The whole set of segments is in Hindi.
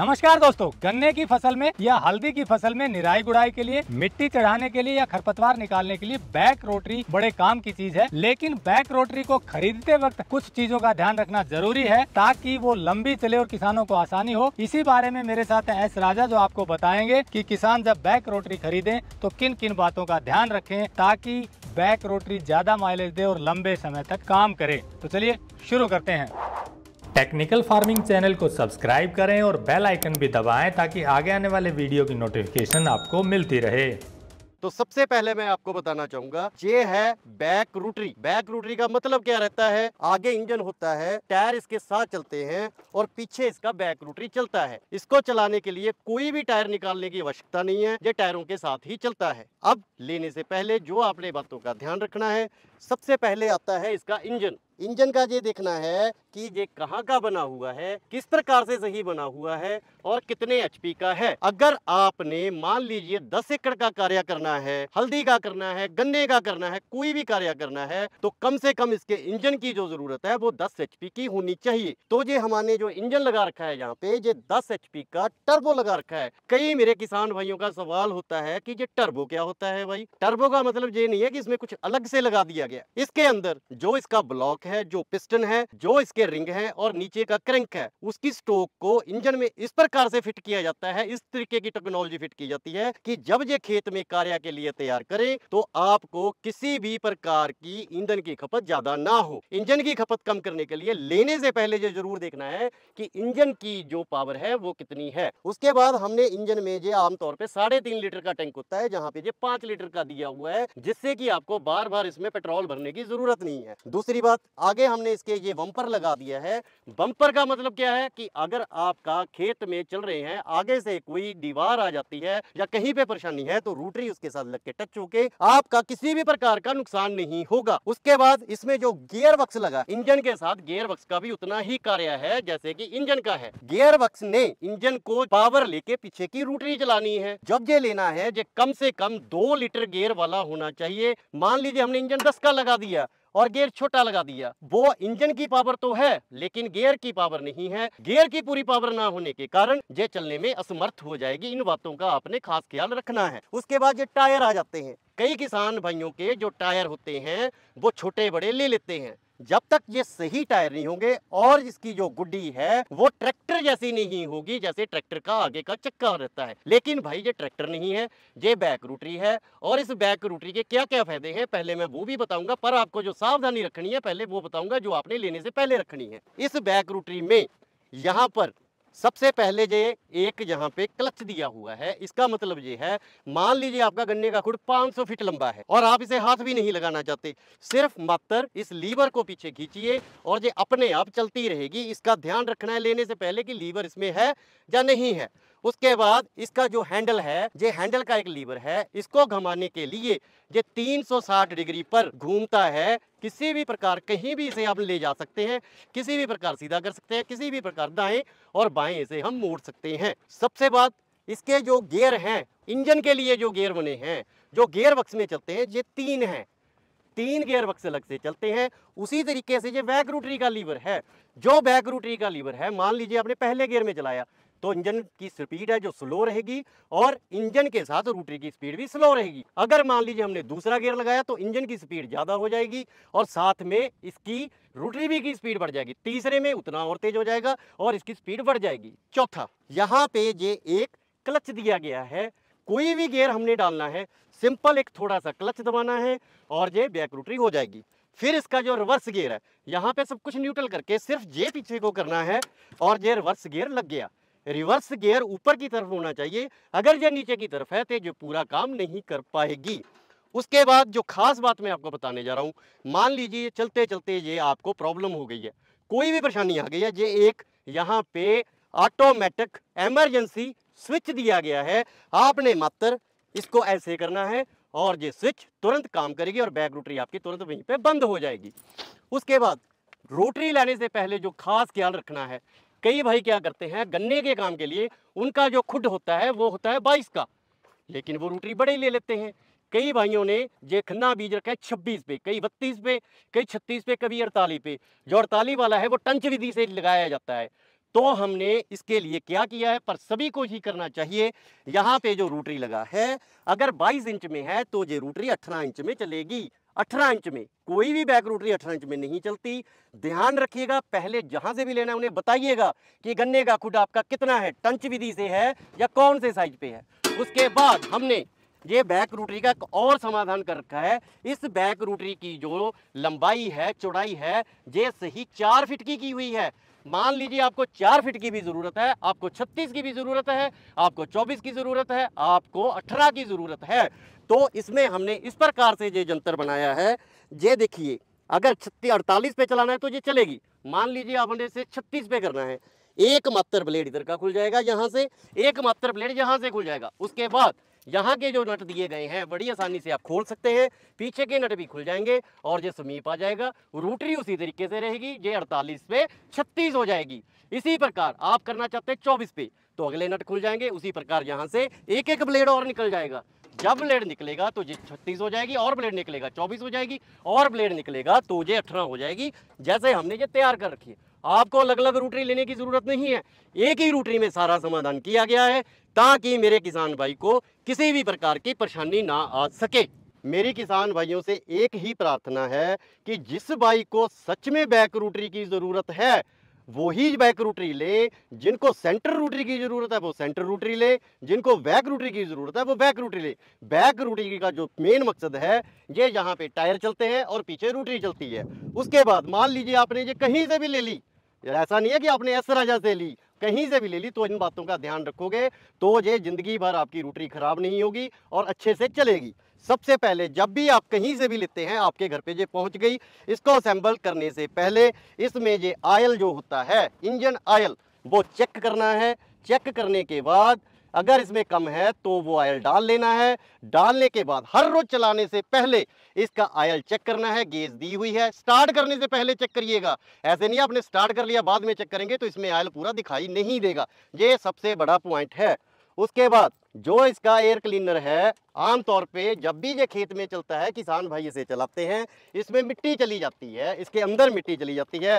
नमस्कार दोस्तों गन्ने की फसल में या हल्दी की फसल में निराई गुड़ाई के लिए मिट्टी चढ़ाने के लिए या खरपतवार निकालने के लिए बैक रोटरी बड़े काम की चीज है लेकिन बैक रोटरी को खरीदते वक्त कुछ चीजों का ध्यान रखना जरूरी है ताकि वो लंबी चले और किसानों को आसानी हो इसी बारे में मेरे साथ एस राजा जो आपको बताएंगे की कि किसान जब बैक रोटरी खरीदे तो किन किन बातों का ध्यान रखे ताकि बैक रोटरी ज्यादा माइलेज दे और लंबे समय तक काम करे तो चलिए शुरू करते हैं टेक्निकल फार्मिंग चैनल को सब्सक्राइब करें और बेल आइकन भी दबाएं ताकि आगे आने वाले वीडियो की नोटिफिकेशन आपको मिलती रहे तो सबसे पहले मैं आपको बताना चाहूंगा ये है बैक रूटरी बैक रूटरी का मतलब क्या रहता है आगे इंजन होता है टायर इसके साथ चलते हैं और पीछे इसका बैक रूटरी चलता है इसको चलाने के लिए कोई भी टायर निकालने की आवश्यकता नहीं है ये टायरों के साथ ही चलता है अब लेने से पहले जो आपने बातों का ध्यान रखना है सबसे पहले आता है इसका इंजन इंजन का ये देखना है कि ये कहाँ का बना हुआ है किस प्रकार से सही बना हुआ है और कितने एचपी का है अगर आपने मान लीजिए दस एकड़ का कार्य करना है हल्दी का करना है गन्ने का करना है कोई भी कार्य करना है तो कम से कम इसके इंजन की जो जरूरत है वो दस एच की होनी चाहिए तो ये हमारे जो इंजन लगा रखा है यहाँ पे ये दस एच का टर्बो लगा रखा है कई मेरे किसान भाइयों का सवाल होता है की ये टर्बो क्या होता है भाई टर्बो का मतलब ये नहीं है की इसमें कुछ अलग से लगा दिया गया इसके अंदर जो इसका ब्लॉक है जो पिस्टन है जो इसके रिंग है और नीचे का क्रंक है उसकी स्टोक को इंजन में इस प्रकार से फिट किया जाता है इस तरीके की टेक्नोलॉजी फिट की जाती है कि जब ये खेत में कार्य के लिए तैयार करें तो आपको किसी भी प्रकार की ईंधन की खपत ज्यादा ना हो इंजन की खपत कम करने के लिए लेने से पहले जो जरूर देखना है कि इंजन की जो पावर है वो कितनी है उसके बाद हमने इंजन में जो आमतौर पर साढ़े तीन लीटर का टैंक होता है जहाँ पे जो पांच लीटर का दिया हुआ है जिससे कि आपको बार बार इसमें पेट्रोल भरने की जरूरत नहीं है दूसरी बात आगे हमने इसके ये बम्पर लगा दिया है बम्पर का मतलब क्या है कि अगर आपका खेत में चल रहे हैं आगे से कोई दीवार आ जाती है या कहीं पे परेशानी है तो रूटरी उसके साथ लग के टच होके आपका किसी भी प्रकार का नुकसान नहीं होगा उसके बाद इसमें जो गियर वक्स लगा इंजन के साथ गियर वक्स का भी उतना ही कार्य है जैसे की इंजन का है गियर वक्स ने इंजन को पावर लेके पीछे की रूटरी चलानी है जब ये लेना है जो कम से कम दो लीटर गियर वाला होना चाहिए मान लीजिए हमने इंजन दस का लगा दिया और गेयर छोटा लगा दिया वो इंजन की पावर तो है लेकिन गेयर की पावर नहीं है गेयर की पूरी पावर ना होने के कारण ये चलने में असमर्थ हो जाएगी इन बातों का आपने खास ख्याल रखना है उसके बाद ये टायर आ जाते हैं कई किसान भाइयों के जो टायर होते हैं वो छोटे बड़े ले लेते हैं जब तक ये सही टायर नहीं होंगे और इसकी जो गुड्डी है वो ट्रैक्टर जैसी नहीं होगी जैसे ट्रैक्टर का आगे का चक्का रहता है लेकिन भाई ये ट्रैक्टर नहीं है ये बैक रूटरी है और इस बैक रूटरी के क्या क्या फायदे हैं पहले मैं वो भी बताऊंगा पर आपको जो सावधानी रखनी है पहले वो बताऊंगा जो आपने लेने से पहले रखनी है इस बैक रूटरी में यहाँ पर सबसे पहले ये एक यहाँ पे क्लच दिया हुआ है इसका मतलब ये है मान लीजिए आपका गन्ने का खुड़ 500 फीट लंबा है और आप इसे हाथ भी नहीं लगाना चाहते सिर्फ मात्र इस लीवर को पीछे खींचिए और ये अपने आप चलती रहेगी इसका ध्यान रखना है लेने से पहले कि लीवर इसमें है या नहीं है उसके बाद इसका जो हैंडल है ये हैंडल का एक लीवर है इसको घुमाने के लिए ये 360 डिग्री पर घूमता है किसी भी प्रकार कहीं भी इसे हम ले जा सकते हैं किसी भी प्रकार सीधा कर सकते हैं किसी भी प्रकार दाएं और बाएं इसे हम मोड़ सकते हैं सबसे बात इसके जो गेयर हैं इंजन के लिए जो गेयर बने हैं जो गेयर बक्स में चलते हैं ये तीन हैं तीन गेयर बक्स अलग से चलते हैं उसी तरीके से ये बैक रूटरी का लीवर है जो बैक रूटरी का लीवर है मान लीजिए आपने पहले गेयर में चलाया तो इंजन की स्पीड है जो स्लो रहेगी और इंजन के साथ रूटरी की स्पीड भी स्लो रहेगी अगर मान लीजिए हमने दूसरा गियर लगाया तो इंजन की स्पीड ज़्यादा हो जाएगी और साथ में इसकी रूटरी भी की स्पीड बढ़ जाएगी तीसरे में उतना और तेज हो जाएगा और इसकी स्पीड बढ़ जाएगी चौथा यहाँ पे ये एक क्लच दिया गया है कोई भी गेयर हमने डालना है सिंपल एक थोड़ा सा क्लच दबाना है और ये बैक रूटरी हो जाएगी फिर इसका जो रिवर्स गियर है यहाँ पे सब कुछ न्यूट्रल करके सिर्फ ये पीछे को करना है और ये रिवर्स गियर लग गया रिवर्स गियर ऊपर की तरफ होना चाहिए अगर ये नीचे की तरफ है तो जो पूरा काम नहीं कर पाएगी उसके बाद जो खास बात मैं आपको बताने जा रहा हूँ मान लीजिए चलते चलते ये आपको प्रॉब्लम हो गई है कोई भी परेशानी आ गई है ये एक यहाँ पे ऑटोमेटिक एमरजेंसी स्विच दिया गया है आपने मात्र इसको ऐसे करना है और ये स्विच तुरंत काम करेगी और बैक रोटरी आपकी तुरंत वहीं पे बंद हो जाएगी उसके बाद रोटरी लाने से पहले जो खास ख्याल रखना है कई भाई क्या करते हैं गन्ने के काम के लिए उनका जो खुड होता है वो होता है बाईस का लेकिन वो रूटरी बड़े ले लेते हैं कई भाइयों ने जे खन्ना बीज रखा है छब्बीस पे कई बत्तीस पे कई छत्तीस पे कभी अड़तालीस पे जो अड़तालीस वाला है वो टंच विधि से लगाया जाता है तो हमने इसके लिए क्या किया है पर सभी को ही करना चाहिए यहाँ पे जो रूटरी लगा है अगर 22 इंच में है तो ये रूटरी 18 इंच में चलेगी अठारह इंच में कोई भी बैक रोटरी अठारह इंच में नहीं चलती ध्यान रखिएगा पहले जहां से भी लेना उन्हें बताइएगा कि गन्ने का खुड आपका कितना है टंच विधि से है या कौन से साइज पे है उसके बाद हमने ये बैक रूटरी का और समाधान कर रखा है इस बैक रूटरी की जो लंबाई है चौड़ाई है ये सही चार फिट की की हुई है मान लीजिए आपको चार फिट की भी ज़रूरत है आपको छत्तीस की भी ज़रूरत है आपको चौबीस की ज़रूरत है आपको अठारह की ज़रूरत है तो इसमें हमने इस प्रकार से ये जंतर बनाया है ये देखिए अगर छत्तीस अड़तालीस पे चलाना है तो ये चलेगी मान लीजिए आपने इसे छत्तीस पे करना है एक मात्र ब्लेड इधर का खुल जाएगा यहाँ से एक मात्र ब्लेड यहाँ से खुल जाएगा उसके बाद यहाँ के जो नट दिए गए हैं बड़ी आसानी से आप खोल सकते हैं पीछे के नट भी खुल जाएंगे और जो समीप आ जाएगा रोटरी उसी तरीके से रहेगी ये अड़तालीस पे छत्तीस हो जाएगी इसी प्रकार आप करना चाहते हैं चौबीस पे तो अगले नट खुल जाएंगे उसी प्रकार यहाँ से एक एक ब्लेड और निकल जाएगा जब ब्लेड निकलेगा तो ये छत्तीस हो जाएगी और ब्लेड निकलेगा चौबीस हो जाएगी और ब्लेड निकलेगा तो ये अठारह हो जाएगी जैसे हमने ये तैयार कर रखी है आपको अलग अलग रूटरी लेने की ज़रूरत नहीं है एक ही रूटरी में सारा समाधान किया गया है ताकि मेरे किसान भाई को किसी भी प्रकार की परेशानी ना आ सके मेरी किसान भाइयों से एक ही प्रार्थना है कि जिस बाइक को सच में बैक रूटरी की ज़रूरत है वो ही बैक रूटरी ले जिनको सेंटर रूटरी की ज़रूरत है वो सेंटर रूटरी ले जिनको बैक रूटरी की ज़रूरत है वो बैक रूटरी ले बैक रूटरी का जो मेन मकसद है ये यहाँ पे टायर चलते हैं और पीछे रूटरी चलती है उसके बाद मान लीजिए आपने ये कहीं से भी ले ली ऐसा नहीं है कि आपने ऐस राजा से ली कहीं से भी ले ली तो इन बातों का ध्यान रखोगे तो ये ज़िंदगी भर आपकी रूटरी ख़राब नहीं होगी और अच्छे से चलेगी सबसे पहले जब भी आप कहीं से भी लेते हैं आपके घर पे ये पहुंच गई इसको असेंबल करने से पहले इसमें ये आयल जो होता है इंजन आयल वो चेक करना है चेक करने के बाद अगर इसमें कम है तो वो आयल डाल लेना है डालने के बाद हर रोज चलाने से पहले इसका आयल चेक करना है गैस दी हुई है स्टार्ट करने से पहले चेक करिएगा ऐसे नहीं आपने स्टार्ट कर लिया बाद में चेक करेंगे तो इसमें आयल पूरा दिखाई नहीं देगा ये सबसे बड़ा पॉइंट है उसके बाद जो इसका एयर क्लीनर है आमतौर पे जब भी ये खेत में चलता है किसान भाई इसे चलाते हैं इसमें मिट्टी चली जाती है इसके अंदर मिट्टी चली जाती है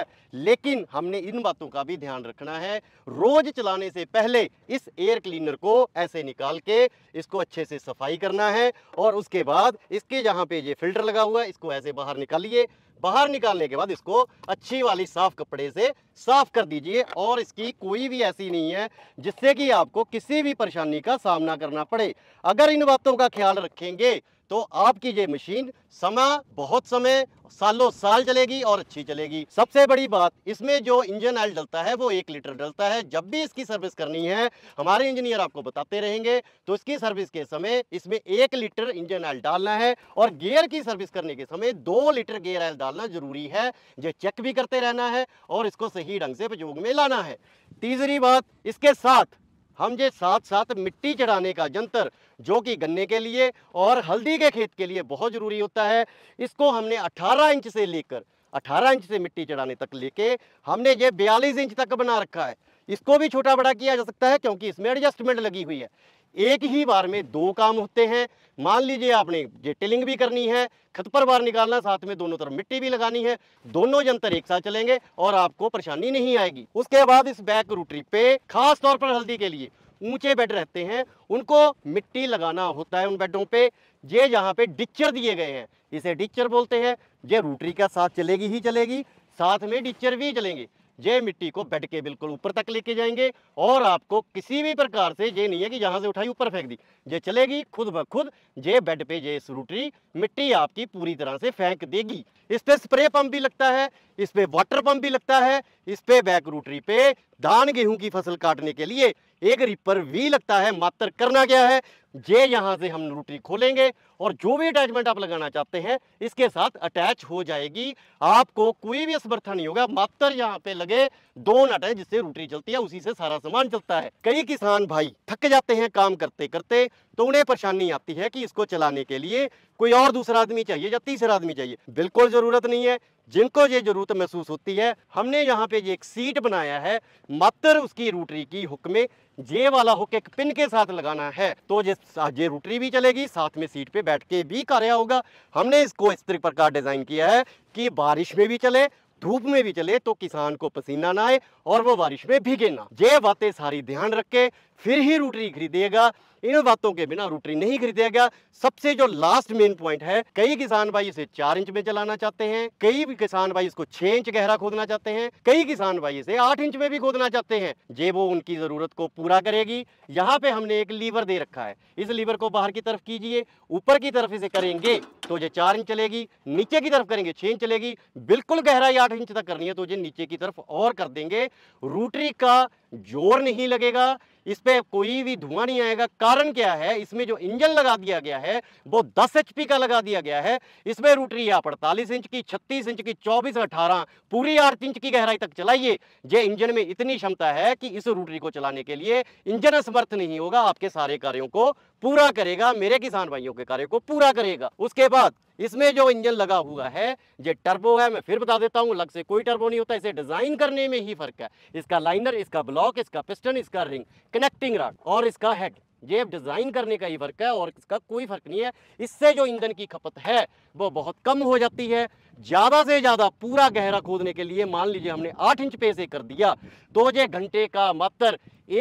लेकिन हमने इन बातों का भी ध्यान रखना है रोज चलाने से पहले इस एयर क्लीनर को ऐसे निकाल के इसको अच्छे से सफाई करना है और उसके बाद इसके जहाँ पे ये फिल्टर लगा हुआ है इसको ऐसे बाहर निकालिए बाहर निकालने के बाद इसको अच्छी वाली साफ कपड़े से साफ कर दीजिए और इसकी कोई भी ऐसी नहीं है जिससे कि आपको किसी भी परेशानी का सामना करना पड़े अगर इन बातों का ख्याल रखेंगे तो आपकी ये मशीन समय बहुत समय सालों साल चलेगी और अच्छी चलेगी सबसे बड़ी बात इसमें जो इंजन ऑयल डलता है वो एक लीटर डलता है जब भी इसकी सर्विस करनी है हमारे इंजीनियर आपको बताते रहेंगे तो इसकी सर्विस के समय इसमें एक लीटर इंजन ऑयल डालना है और गेयर की सर्विस करने के समय दो लीटर गेयर ऑयल डालना जरूरी है जो चेक भी करते रहना है और इसको सही ढंग से प्रयोग में लाना है तीसरी बात इसके साथ हम ये साथ साथ मिट्टी चढ़ाने का यंत्र जो कि गन्ने के लिए और हल्दी के खेत के लिए बहुत ज़रूरी होता है इसको हमने 18 इंच से लेकर 18 इंच से मिट्टी चढ़ाने तक लेके हमने ये 42 इंच तक बना रखा है इसको भी छोटा बड़ा किया जा सकता है क्योंकि इसमें एडजस्टमेंट लगी हुई है एक ही बार में दो काम होते हैं मान लीजिए आपने जे टिलिंग भी करनी है खतपर बार निकालना साथ में दोनों तरफ मिट्टी भी लगानी है दोनों यंत्र एक साथ चलेंगे और आपको परेशानी नहीं आएगी उसके बाद इस बैक रूटरी पे खास तौर पर हल्दी के लिए ऊंचे बेड रहते हैं उनको मिट्टी लगाना होता है उन बेडों पे ये जहाँ पे डिक्चर दिए गए हैं इसे डिक्चर बोलते हैं ये रूटरी का साथ चलेगी ही चलेगी साथ में डिक्चर भी चलेंगे ये मिट्टी को बेड के बिल्कुल ऊपर तक लेके जाएंगे और आपको किसी भी प्रकार से ये नहीं है कि यहाँ से उठाई ऊपर फेंक दी ये चलेगी खुद ब खुद ये बेड पे ये रूटरी मिट्टी आपकी पूरी तरह से फेंक देगी इस पर स्प्रे पंप भी लगता है इस पर वाटर पंप भी लगता है इस पे बैक रूटरी पे धान गेहूँ की फसल काटने के लिए एक रिपर भी लगता है मात्र करना क्या है ये यहाँ से हम रूटरी खोलेंगे और जो भी अटैचमेंट आप लगाना चाहते हैं इसके साथ अटैच हो जाएगी आपको कोई भी असमर्था नहीं होगा मात्र यहाँ पे लगे दो नट है जिससे रूटरी चलती है उसी से सारा सामान चलता है कई किसान भाई थक जाते हैं काम करते करते तो उन्हें परेशानी आती है कि इसको चलाने के लिए कोई और दूसरा आदमी चाहिए या तीसरा आदमी चाहिए बिल्कुल ज़रूरत नहीं है जिनको ये ज़रूरत महसूस होती है हमने यहाँ पे ये एक सीट बनाया है मात्र उसकी रूटरी की हुक में ये वाला हुक एक पिन के साथ लगाना है तो ये जे रूटरी भी चलेगी साथ में सीट पे बैठ के भी कार्य होगा हमने इसको इस प्रकार डिज़ाइन किया है कि बारिश में भी चले धूप में भी चले तो किसान को पसीना ना आए और वो बारिश में भीगे ना ये बातें सारी ध्यान रख के फिर ही रूटरी खरीदेगा इन बातों के बिना रूटरी नहीं खरीदेगा सबसे जो लास्ट मेन पॉइंट है कई किसान भाई इसे चार इंच में चलाना चाहते हैं कई भी किसान भाई इसको छह इंच गहरा खोदना चाहते हैं कई किसान भाई इसे आठ इंच में भी खोदना चाहते हैं जे वो उनकी जरूरत को पूरा करेगी यहाँ पे हमने एक लीवर दे रखा है इस लीवर को बाहर की तरफ कीजिए ऊपर की तरफ इसे करेंगे तो ये चार इंच चलेगी नीचे की तरफ करेंगे छह इंच चलेगी बिल्कुल गहराई आठ इंच तक करनी है तो ये नीचे की तरफ और कर देंगे रूटरी का जोर नहीं लगेगा इस पर कोई भी धुआं नहीं आएगा कारण क्या है इसमें जो इंजन लगा दिया गया है वो 10 एच का लगा दिया गया है इसमें रूटरी आप अड़तालीस इंच की 36 इंच की 24 18 पूरी आठ इंच की गहराई तक चलाइए ये इंजन में इतनी क्षमता है कि इस रूटरी को चलाने के लिए इंजन असमर्थ नहीं होगा आपके सारे कार्यों को पूरा करेगा मेरे किसान भाइयों के कार्य को पूरा करेगा उसके बाद इसमें जो इंजन लगा हुआ है ये टर्बो है मैं फिर बता देता हूँ अलग से कोई टर्बो नहीं होता इसे डिज़ाइन करने में ही फ़र्क है इसका लाइनर इसका ब्लॉक इसका पिस्टन इसका रिंग कनेक्टिंग रॉड और इसका हेड ये डिज़ाइन करने का ही फ़र्क है और इसका कोई फ़र्क नहीं है इससे जो ईंधन की खपत है वो बहुत कम हो जाती है ज़्यादा से ज़्यादा पूरा गहरा खोदने के लिए मान लीजिए हमने आठ इंच पे से कर दिया तो ये घंटे का मात्र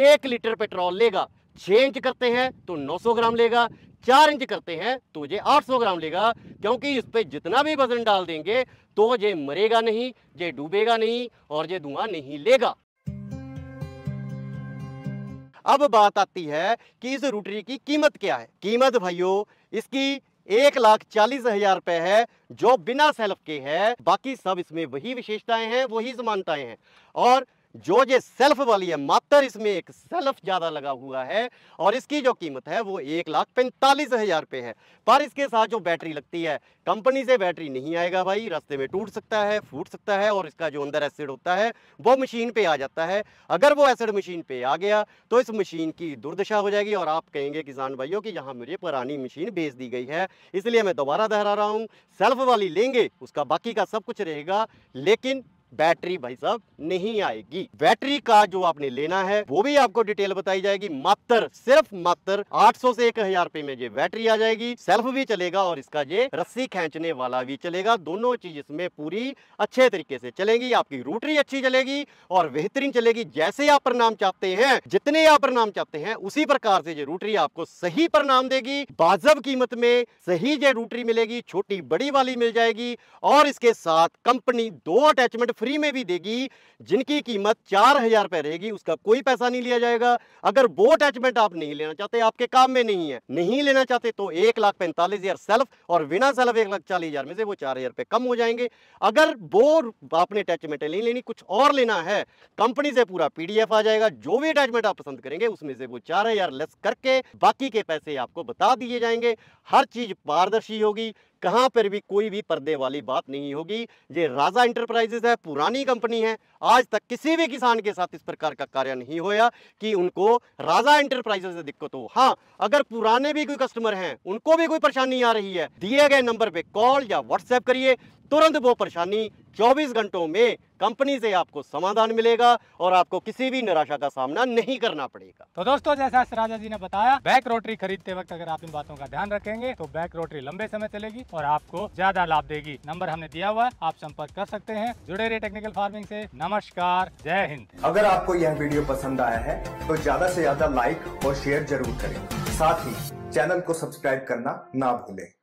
एक लीटर पेट्रोल लेगा छः इंच करते हैं तो 900 ग्राम लेगा चार इंच करते हैं तो ये 800 ग्राम लेगा क्योंकि इस पर जितना भी वजन डाल देंगे तो ये मरेगा नहीं ये डूबेगा नहीं और ये धुआं नहीं लेगा अब बात आती है कि इस रूटरी की कीमत क्या है कीमत भाइयों इसकी एक लाख चालीस हजार रुपए है जो बिना सेल्फ के है बाकी सब इसमें वही विशेषताएं हैं वही समानताएं हैं और जो ये सेल्फ वाली है मात्र इसमें एक सेल्फ ज़्यादा लगा हुआ है और इसकी जो कीमत है वो एक लाख पैंतालीस हज़ार रुपये है पर इसके साथ जो बैटरी लगती है कंपनी से बैटरी नहीं आएगा भाई रास्ते में टूट सकता है फूट सकता है और इसका जो अंदर एसिड होता है वो मशीन पे आ जाता है अगर वो एसिड मशीन पे आ गया तो इस मशीन की दुर्दशा हो जाएगी और आप कहेंगे किसान भाइयों कि यहाँ मुझे पुरानी मशीन भेज दी गई है इसलिए मैं दोबारा दोहरा रहा हूँ सेल्फ वाली लेंगे उसका बाकी का सब कुछ रहेगा लेकिन बैटरी भाई साहब नहीं आएगी बैटरी का जो आपने लेना है वो भी आपको डिटेल बताई जाएगी मात्र सिर्फ मात्र 800 से एक हजार रुपए में ये बैटरी आ जाएगी सेल्फ भी चलेगा और इसका ये रस्सी खींचने वाला भी चलेगा दोनों चीज इसमें पूरी अच्छे तरीके से चलेगी आपकी रूटरी अच्छी चलेगी और बेहतरीन चलेगी जैसे आप परिणाम चाहते हैं जितने आप परिणाम चाहते हैं उसी प्रकार से ये रूटरी आपको सही परिणाम देगी बाजब कीमत में सही ये रूटरी मिलेगी छोटी बड़ी वाली मिल जाएगी और इसके साथ कंपनी दो अटैचमेंट फ्री में भी देगी जिनकी कीमत चार हज़ार रुपए रहेगी उसका कोई पैसा नहीं लिया जाएगा अगर वो अटैचमेंट आप नहीं लेना चाहते आपके काम में नहीं है नहीं लेना चाहते तो एक लाख पैंतालीस हज़ार सेल्फ और बिना सेल्फ एक लाख चालीस हज़ार में से वो चार हज़ार रुपए कम हो जाएंगे अगर वो आपने अटैचमेंट नहीं लेनी कुछ और लेना है कंपनी से पूरा पीडीएफ आ जाएगा जो भी अटैचमेंट आप पसंद करेंगे उसमें से वो चार लेस करके बाकी के पैसे आपको बता दिए जाएंगे हर चीज़ पारदर्शी होगी कहां पर भी कोई भी पर्दे वाली बात नहीं होगी ये राजा इंटरप्राइजेज है पुरानी कंपनी है आज तक किसी भी किसान के साथ इस प्रकार का कार्य नहीं होया कि उनको राजा इंटरप्राइजेज से दिक्कत हो हाँ अगर पुराने भी कोई कस्टमर हैं उनको भी कोई परेशानी आ रही है दिए गए नंबर पर कॉल या व्हाट्सएप करिए तुरंत वो परेशानी 24 घंटों में कंपनी से आपको समाधान मिलेगा और आपको किसी भी निराशा का सामना नहीं करना पड़ेगा तो दोस्तों जैसा सराजा जी ने बताया बैक रोटरी खरीदते वक्त अगर आप इन बातों का ध्यान रखेंगे तो बैक रोटरी लंबे समय चलेगी और आपको ज्यादा लाभ देगी नंबर हमने दिया हुआ आप संपर्क कर सकते हैं जुड़े रहे टेक्निकल फार्मिंग ऐसी नमस्कार जय हिंद अगर आपको यह वीडियो पसंद आया है तो ज्यादा ऐसी ज्यादा लाइक और शेयर जरूर करें साथ ही चैनल को सब्सक्राइब करना ना भूलें